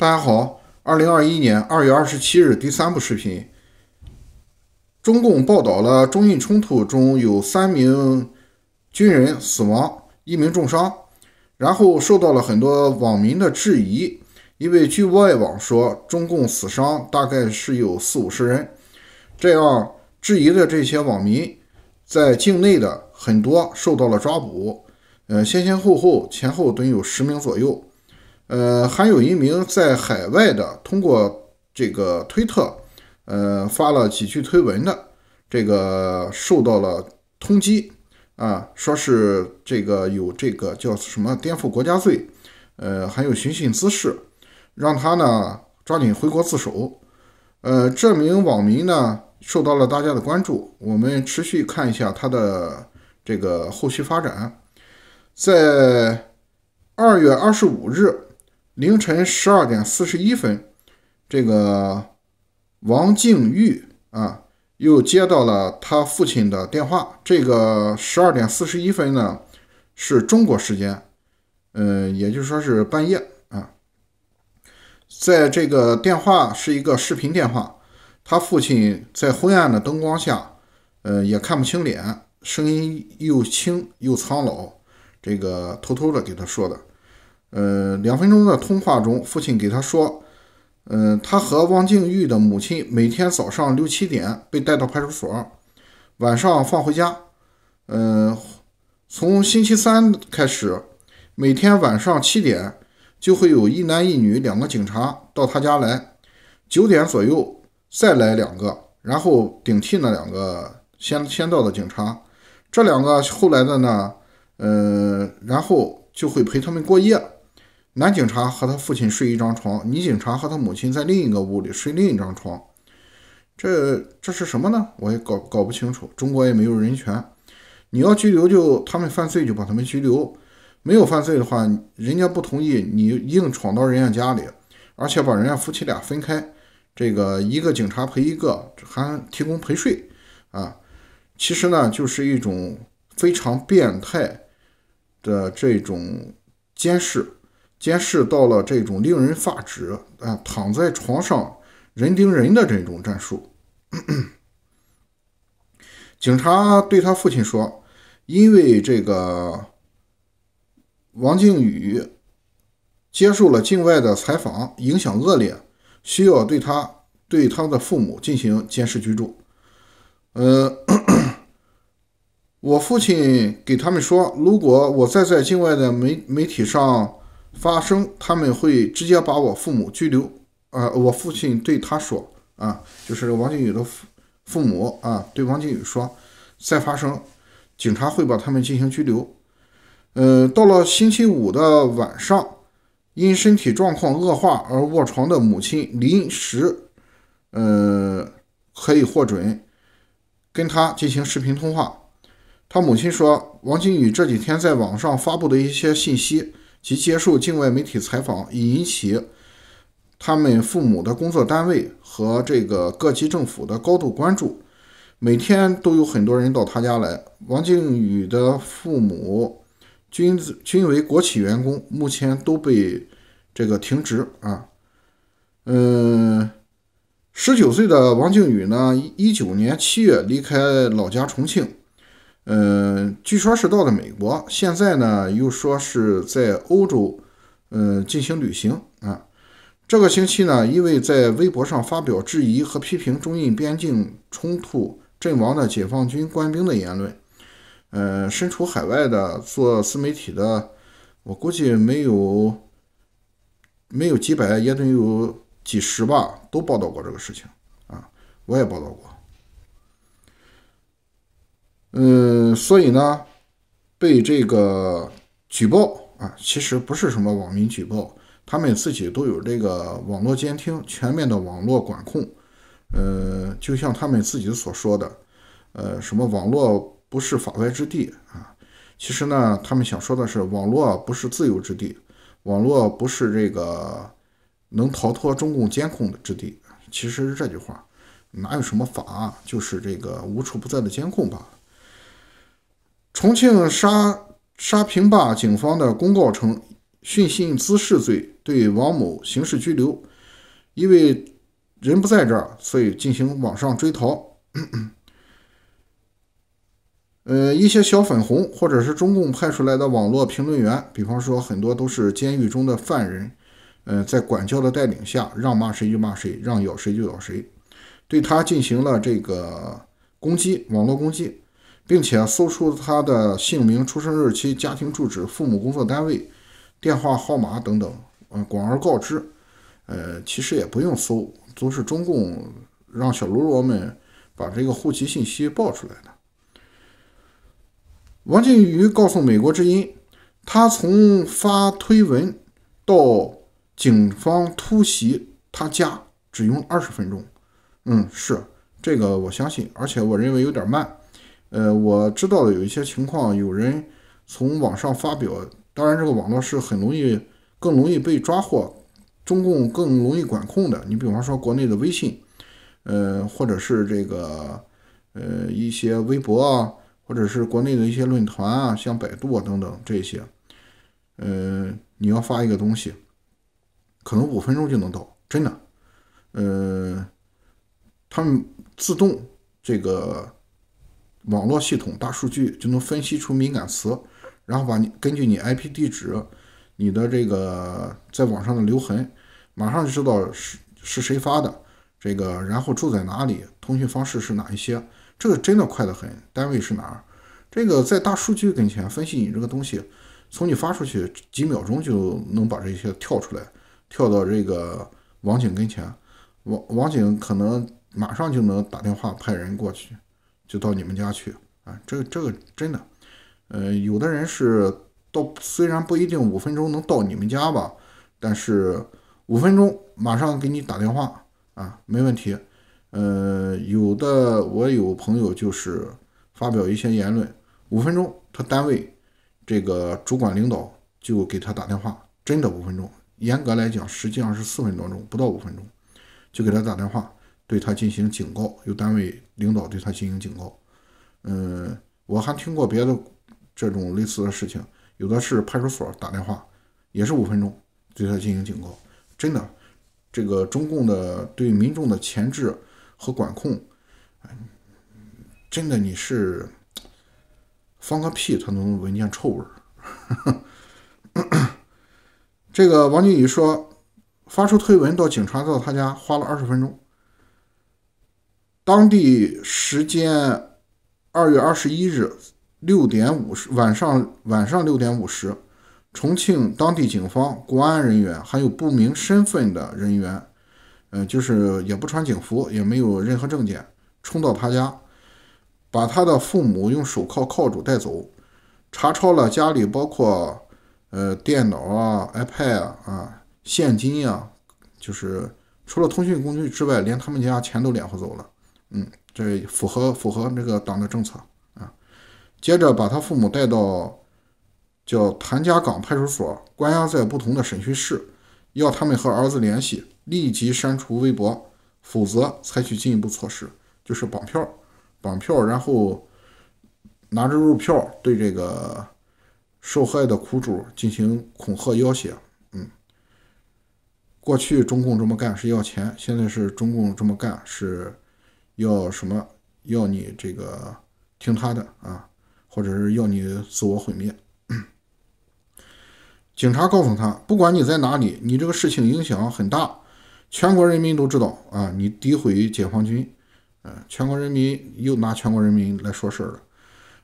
大家好，二零二一年二月二十七日，第三部视频，中共报道了中印冲突中有三名军人死亡，一名重伤，然后受到了很多网民的质疑，因为据外网说，中共死伤大概是有四五十人，这样质疑的这些网民，在境内的很多受到了抓捕，呃，先先后后前后蹲有十名左右。呃，还有一名在海外的，通过这个推特，呃，发了几句推文的，这个受到了通缉啊，说是这个有这个叫什么颠覆国家罪，呃，还有寻衅滋事，让他呢抓紧回国自首。呃，这名网民呢受到了大家的关注，我们持续看一下他的这个后续发展。在二月二十五日。凌晨十二点四十一分，这个王静玉啊，又接到了他父亲的电话。这个十二点四十一分呢，是中国时间，呃，也就是说是半夜啊。在这个电话是一个视频电话，他父亲在昏暗的灯光下，呃，也看不清脸，声音又轻又苍老，这个偷偷的给他说的。呃，两分钟的通话中，父亲给他说：“呃，他和汪静玉的母亲每天早上六七点被带到派出所，晚上放回家。嗯，从星期三开始，每天晚上七点就会有一男一女两个警察到他家来，九点左右再来两个，然后顶替那两个先先到的警察。这两个后来的呢，呃，然后就会陪他们过夜。”男警察和他父亲睡一张床，女警察和他母亲在另一个屋里睡另一张床，这这是什么呢？我也搞搞不清楚。中国也没有人权，你要拘留就他们犯罪就把他们拘留，没有犯罪的话，人家不同意，你硬闯到人家家里，而且把人家夫妻俩分开，这个一个警察陪一个，还提供陪睡啊，其实呢就是一种非常变态的这种监视。监视到了这种令人发指啊！躺在床上人盯人的这种战术，警察对他父亲说：“因为这个王靖宇接受了境外的采访，影响恶劣，需要对他对他的父母进行监视居住。”呃，我父亲给他们说：“如果我再在境外的媒媒体上……”发生，他们会直接把我父母拘留。呃，我父亲对他说，啊，就是王靖宇的父父母啊，对王靖宇说，再发生，警察会把他们进行拘留。呃，到了星期五的晚上，因身体状况恶化而卧床的母亲临时，呃，可以获准跟他进行视频通话。他母亲说，王靖宇这几天在网上发布的一些信息。及接受境外媒体采访，已引起他们父母的工作单位和这个各级政府的高度关注。每天都有很多人到他家来。王靖宇的父母均均为国企员工，目前都被这个停职啊。嗯，十九岁的王靖宇呢，一九年七月离开老家重庆。嗯，据说是到了美国，现在呢又说是在欧洲，嗯，进行旅行啊。这个星期呢，因为在微博上发表质疑和批评中印边境冲突阵亡的解放军官兵的言论，呃，身处海外的做自媒体的，我估计没有没有几百，也得有几十吧，都报道过这个事情啊，我也报道过。嗯，所以呢，被这个举报啊，其实不是什么网民举报，他们自己都有这个网络监听、全面的网络管控。呃，就像他们自己所说的，呃，什么网络不是法外之地啊？其实呢，他们想说的是，网络不是自由之地，网络不是这个能逃脱中共监控的之地。其实是这句话，哪有什么法，就是这个无处不在的监控吧。重庆沙沙坪坝警方的公告称，寻衅滋事罪对王某刑事拘留，因为人不在这儿，所以进行网上追逃。呃，一些小粉红或者是中共派出来的网络评论员，比方说很多都是监狱中的犯人，呃，在管教的带领下，让骂谁就骂谁，让咬谁就咬谁，对他进行了这个攻击，网络攻击。并且搜出他的姓名、出生日期、家庭住址、父母工作单位、电话号码等等，嗯，广而告之。呃，其实也不用搜，都是中共让小喽啰们把这个户籍信息报出来的。王靖宇告诉美国之音，他从发推文到警方突袭他家只用二十分钟。嗯，是这个我相信，而且我认为有点慢。呃，我知道的有一些情况，有人从网上发表，当然这个网络是很容易、更容易被抓获，中共更容易管控的。你比方说国内的微信，呃，或者是这个呃一些微博啊，或者是国内的一些论坛啊，像百度啊等等这些，呃，你要发一个东西，可能五分钟就能到，真的。呃，他们自动这个。网络系统大数据就能分析出敏感词，然后把你根据你 IP 地址、你的这个在网上的留痕，马上就知道是是谁发的，这个然后住在哪里，通讯方式是哪一些，这个真的快得很。单位是哪儿？这个在大数据跟前分析你这个东西，从你发出去几秒钟就能把这些跳出来，跳到这个网警跟前，网网警可能马上就能打电话派人过去。就到你们家去啊，这个这个真的，呃，有的人是到虽然不一定五分钟能到你们家吧，但是五分钟马上给你打电话啊，没问题。呃，有的我有朋友就是发表一些言论，五分钟他单位这个主管领导就给他打电话，真的五分钟，严格来讲实际上是四分多钟，不到五分钟就给他打电话。对他进行警告，有单位领导对他进行警告。嗯，我还听过别的这种类似的事情，有的是派出所打电话，也是五分钟对他进行警告。真的，这个中共的对民众的钳制和管控，真的你是放个屁，他能闻见臭味儿。这个王俊宇说，发出推文到警察到他家花了二十分钟。当地时间二月二十一日六点五十，晚上晚上六点五十，重庆当地警方、公安人员还有不明身份的人员，呃，就是也不穿警服，也没有任何证件，冲到他家，把他的父母用手铐铐住带走，查抄了家里，包括呃电脑啊、iPad 啊、现金呀，就是除了通讯工具之外，连他们家钱都敛获走了。嗯，这符合符合那个党的政策啊。接着把他父母带到叫谭家港派出所关押在不同的审讯室，要他们和儿子联系，立即删除微博，否则采取进一步措施，就是绑票，绑票，然后拿着肉票对这个受害的苦主进行恐吓要挟。嗯，过去中共这么干是要钱，现在是中共这么干是。要什么？要你这个听他的啊，或者是要你自我毁灭？警察告诉他：不管你在哪里，你这个事情影响很大，全国人民都知道啊。你诋毁解放军，嗯，全国人民又拿全国人民来说事儿了，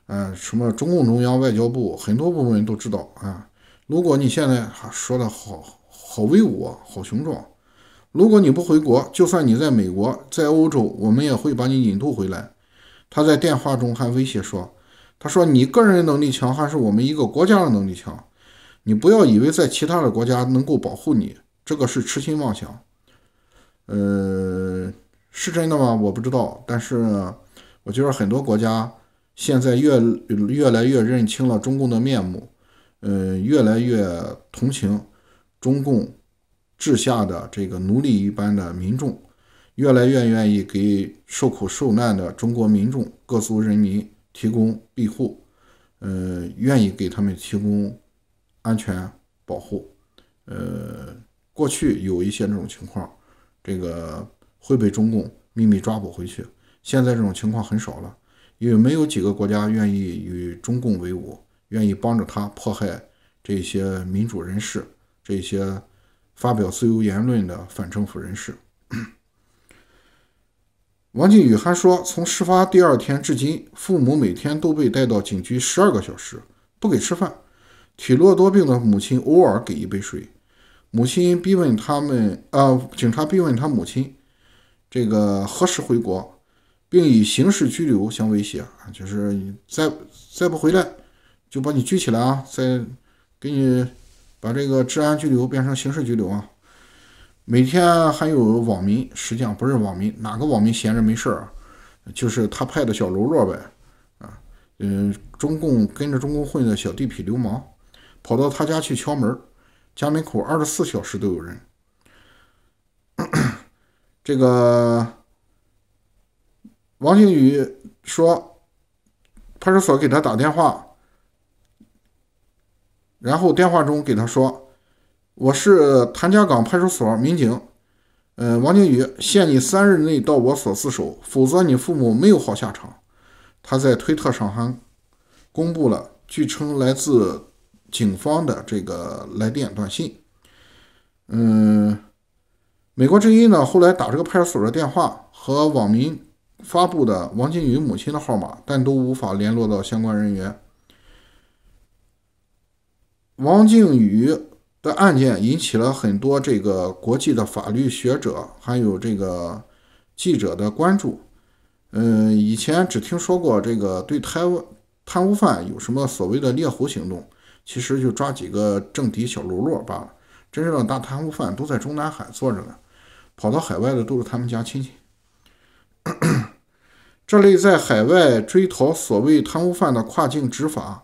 嗯，什么中共中央、外交部，很多部门都知道啊。如果你现在说的好好威武啊，好雄壮。如果你不回国，就算你在美国、在欧洲，我们也会把你引渡回来。他在电话中还威胁说：“他说你个人能力强，还是我们一个国家的能力强？你不要以为在其他的国家能够保护你，这个是痴心妄想。”呃，是真的吗？我不知道。但是我觉得很多国家现在越越来越认清了中共的面目，嗯，越来越同情中共。治下的这个奴隶一般的民众，越来越愿意给受苦受难的中国民众、各族人民提供庇护，呃，愿意给他们提供安全保护。呃，过去有一些这种情况，这个会被中共秘密抓捕回去。现在这种情况很少了，因为没有几个国家愿意与中共为伍，愿意帮着他迫害这些民主人士、这些。发表自由言论的反政府人士，王靖宇还说，从事发第二天至今，父母每天都被带到警局十二个小时，不给吃饭。体弱多病的母亲偶尔给一杯水。母亲逼问他们，呃，警察逼问他母亲，这个何时回国，并以刑事拘留相威胁啊，就是你再再不回来，就把你拘起来啊，再给你。把这个治安拘留变成刑事拘留啊！每天还有网民，实际上不是网民，哪个网民闲着没事儿，就是他派的小喽啰呗，啊，嗯，中共跟着中共混的小地痞流氓，跑到他家去敲门，家门口二十四小时都有人。这个王靖宇说，派出所给他打电话。然后电话中给他说：“我是谭家港派出所民警，呃，王靖宇，限你三日内到我所自首，否则你父母没有好下场。”他在推特上还公布了据称来自警方的这个来电短信。嗯，美国之音呢后来打这个派出所的电话和网民发布的王靖宇母亲的号码，但都无法联络到相关人员。王靖宇的案件引起了很多这个国际的法律学者还有这个记者的关注。嗯，以前只听说过这个对贪污贪污犯有什么所谓的猎狐行动，其实就抓几个政敌小喽啰罢了。真正的大贪污犯都在中南海坐着呢，跑到海外的都是他们家亲戚。这类在海外追逃所谓贪污犯的跨境执法。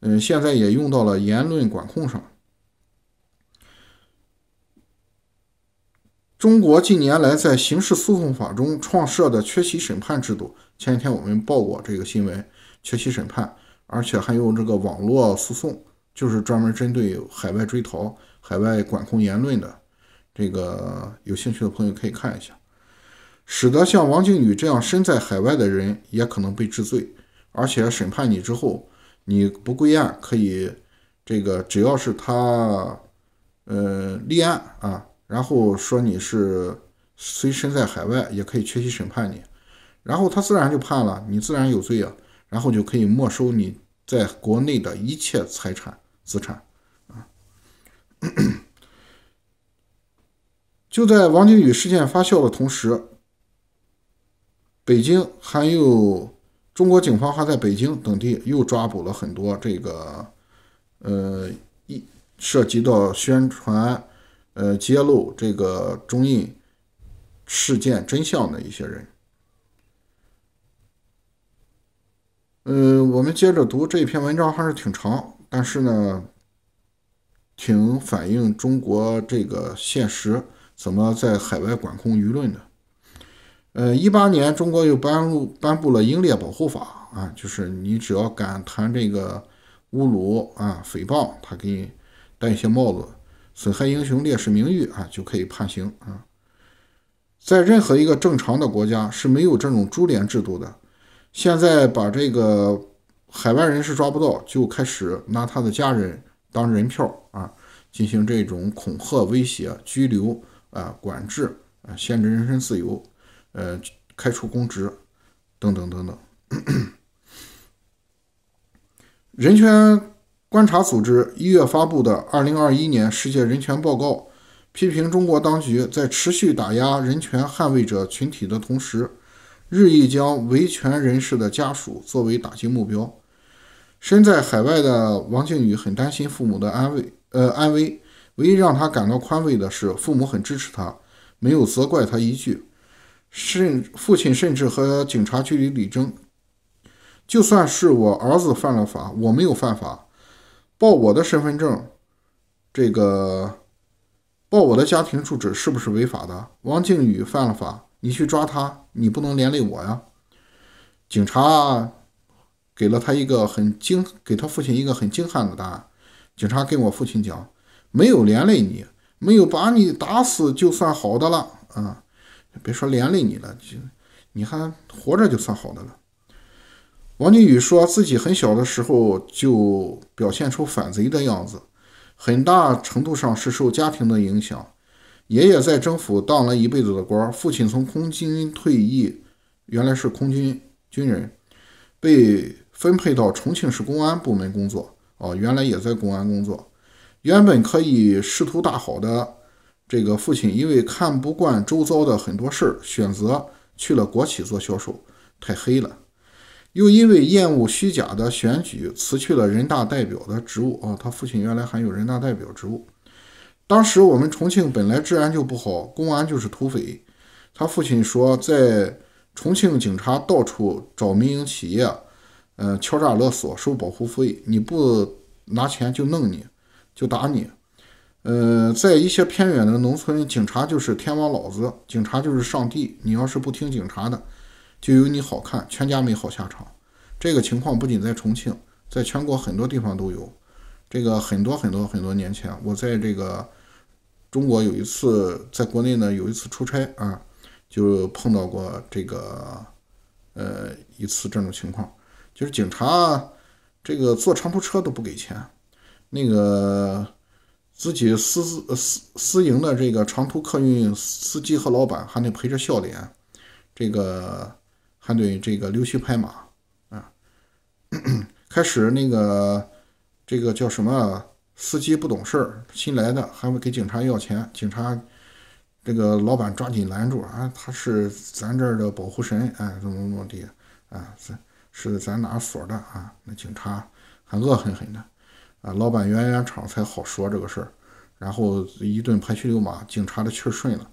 嗯，现在也用到了言论管控上。中国近年来在刑事诉讼法中创设的缺席审判制度，前几天我们报过这个新闻，缺席审判，而且还有这个网络诉讼，就是专门针对海外追逃、海外管控言论的。这个有兴趣的朋友可以看一下，使得像王靖宇这样身在海外的人也可能被治罪，而且审判你之后。你不归案可以，这个只要是他，呃，立案啊，然后说你是虽身在海外，也可以缺席审判你，然后他自然就判了，你自然有罪啊，然后就可以没收你在国内的一切财产资产啊。就在王靖宇事件发酵的同时，北京还有。中国警方还在北京等地又抓捕了很多这个，呃，一涉及到宣传，呃，揭露这个中印事件真相的一些人。嗯，我们接着读这篇文章，还是挺长，但是呢，挺反映中国这个现实怎么在海外管控舆论的。呃，一八年，中国又颁布颁布了英烈保护法啊，就是你只要敢谈这个侮辱啊、诽谤，他给你戴一些帽子，损害英雄烈士名誉啊，就可以判刑啊。在任何一个正常的国家是没有这种株连制度的。现在把这个海外人士抓不到，就开始拿他的家人当人票啊，进行这种恐吓、威胁、拘留啊、管制啊、限制人身自由。呃，开除公职，等等等等。人权观察组织一月发布的《二零二一年世界人权报告》批评中国当局在持续打压人权捍卫者群体的同时，日益将维权人士的家属作为打击目标。身在海外的王靖宇很担心父母的安危，呃，安危。唯一让他感到宽慰的是，父母很支持他，没有责怪他一句。甚父亲甚至和警察据理力争，就算是我儿子犯了法，我没有犯法，报我的身份证，这个报我的家庭住址是不是违法的？王靖宇犯了法，你去抓他，你不能连累我呀！警察给了他一个很惊，给他父亲一个很惊悍的答案。警察跟我父亲讲，没有连累你，没有把你打死就算好的了啊。别说连累你了，就你还活着就算好的了。王靖宇说自己很小的时候就表现出反贼的样子，很大程度上是受家庭的影响。爷爷在政府当了一辈子的官，父亲从空军退役，原来是空军军人，被分配到重庆市公安部门工作。哦，原来也在公安工作，原本可以仕途大好的。这个父亲因为看不惯周遭的很多事儿，选择去了国企做销售，太黑了。又因为厌恶虚假的选举，辞去了人大代表的职务。哦，他父亲原来还有人大代表职务。当时我们重庆本来治安就不好，公安就是土匪。他父亲说，在重庆警察到处找民营企业，嗯，敲诈勒索收保护费，你不拿钱就弄你，就打你。呃，在一些偏远的农村，警察就是天王老子，警察就是上帝。你要是不听警察的，就有你好看，全家没好下场。这个情况不仅在重庆，在全国很多地方都有。这个很多很多很多年前，我在这个中国有一次在国内呢，有一次出差啊，就碰到过这个呃一次这种情况，就是警察这个坐长途车都不给钱，那个。自己私私私营的这个长途客运司机和老板还得陪着笑脸，这个还得这个溜须拍马啊。开始那个这个叫什么司机不懂事儿，新来的还会给警察要钱，警察这个老板抓紧拦住啊，他是咱这儿的保护神哎，怎么怎么地啊，是是咱哪所的啊？那警察还恶狠狠的。啊，老板圆圆场才好说这个事儿，然后一顿拍去溜马，警察的气顺了，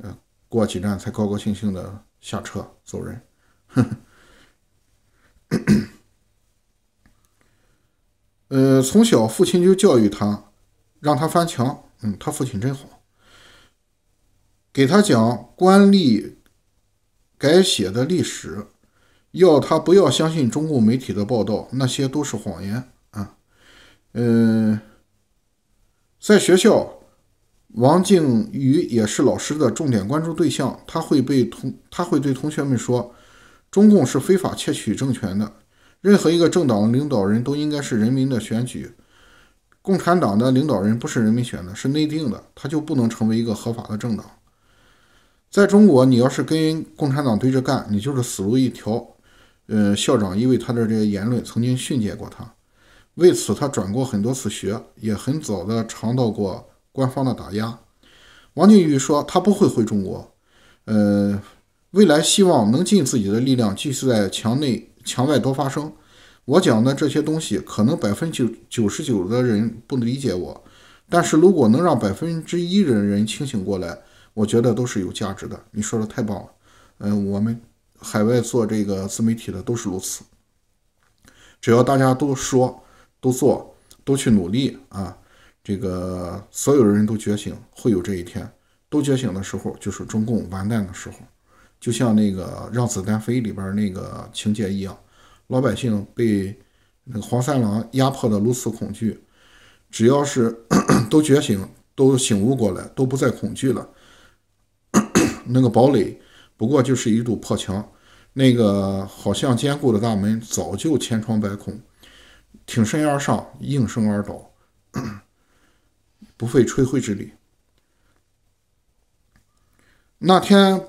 嗯，过几站才高高兴兴的下车走人。呃，从小父亲就教育他，让他翻墙，嗯，他父亲真好，给他讲官吏改写的历史，要他不要相信中共媒体的报道，那些都是谎言。嗯，在学校，王靖宇也是老师的重点关注对象。他会被同，他会对同学们说：“中共是非法窃取政权的，任何一个政党领导人都应该是人民的选举。共产党的领导人不是人民选的，是内定的，他就不能成为一个合法的政党。在中国，你要是跟共产党对着干，你就是死路一条。”嗯，校长因为他的这些言论，曾经训诫过他。为此，他转过很多次学，也很早的尝到过官方的打压。王靖宇说：“他不会回中国，呃，未来希望能尽自己的力量，继续在墙内、墙外多发声。我讲的这些东西，可能百分之九十九的人不理解我，但是如果能让百分之一的人清醒过来，我觉得都是有价值的。”你说的太棒了，嗯，我们海外做这个自媒体的都是如此，只要大家都说。都做，都去努力啊！这个所有人都觉醒，会有这一天。都觉醒的时候，就是中共完蛋的时候。就像那个《让子弹飞》里边那个情节一样，老百姓被那个黄三郎压迫的如此恐惧。只要是 都觉醒，都醒悟过来，都不再恐惧了。那个堡垒不过就是一堵破墙，那个好像坚固的大门早就千疮百孔。挺身而上，应声而倒，不费吹灰之力。那天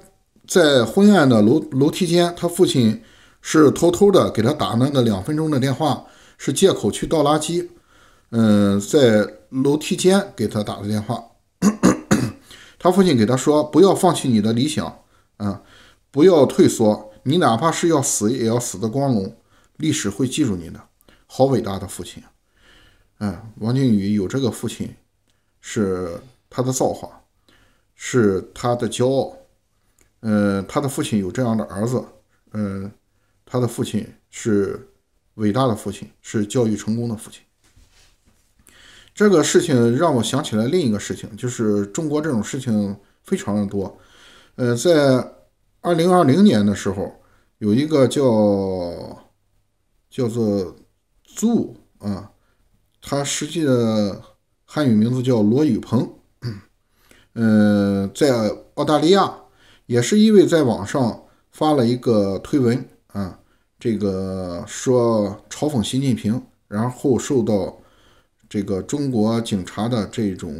在昏暗的楼楼梯间，他父亲是偷偷的给他打那个两分钟的电话，是借口去倒垃圾。嗯，在楼梯间给他打的电话，他父亲给他说：“不要放弃你的理想，啊，不要退缩，你哪怕是要死，也要死的光荣，历史会记住你的。”好伟大的父亲嗯，王靖宇有这个父亲，是他的造化，是他的骄傲。嗯，他的父亲有这样的儿子，嗯，他的父亲是伟大的父亲，是教育成功的父亲。这个事情让我想起来另一个事情，就是中国这种事情非常的多。呃，在二零二零年的时候，有一个叫叫做。住啊，他实际的汉语名字叫罗宇鹏，呃，在澳大利亚也是因为在网上发了一个推文啊，这个说嘲讽习近平，然后受到这个中国警察的这种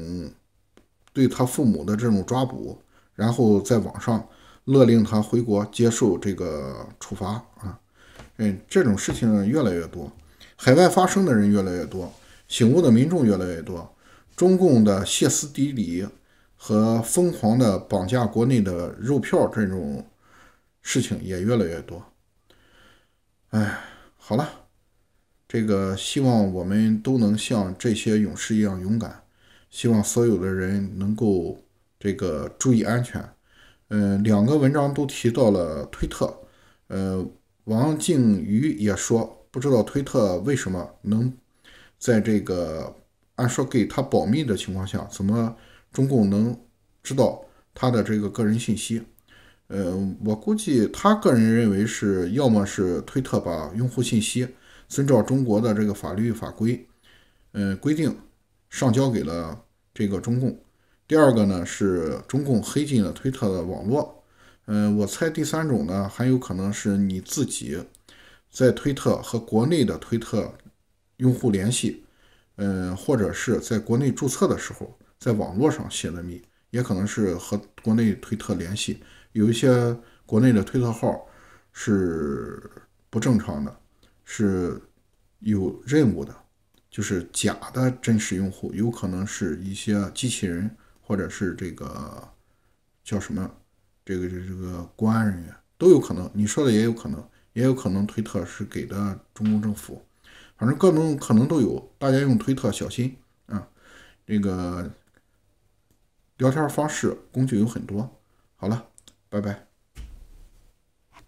对他父母的这种抓捕，然后在网上勒令他回国接受这个处罚啊，嗯，这种事情越来越多。海外发声的人越来越多，醒悟的民众越来越多，中共的歇斯底里和疯狂的绑架国内的肉票这种事情也越来越多。哎，好了，这个希望我们都能像这些勇士一样勇敢，希望所有的人能够这个注意安全。嗯，两个文章都提到了推特，呃，王靖宇也说。不知道推特为什么能在这个按说给他保密的情况下，怎么中共能知道他的这个个人信息？呃，我估计他个人认为是，要么是推特把用户信息遵照中国的这个法律法规，呃规定上交给了这个中共。第二个呢，是中共黑进了推特的网络。嗯，我猜第三种呢，很有可能是你自己。在推特和国内的推特用户联系，嗯，或者是在国内注册的时候，在网络上泄了密，也可能是和国内推特联系。有一些国内的推特号是不正常的，是有任务的，就是假的真实用户，有可能是一些机器人，或者是这个叫什么，这个这个、这个公安人员都有可能。你说的也有可能。也有可能推特是给的中共政府，反正各种可能都有。大家用推特小心啊！这个聊天方式工具有很多。好了，拜拜。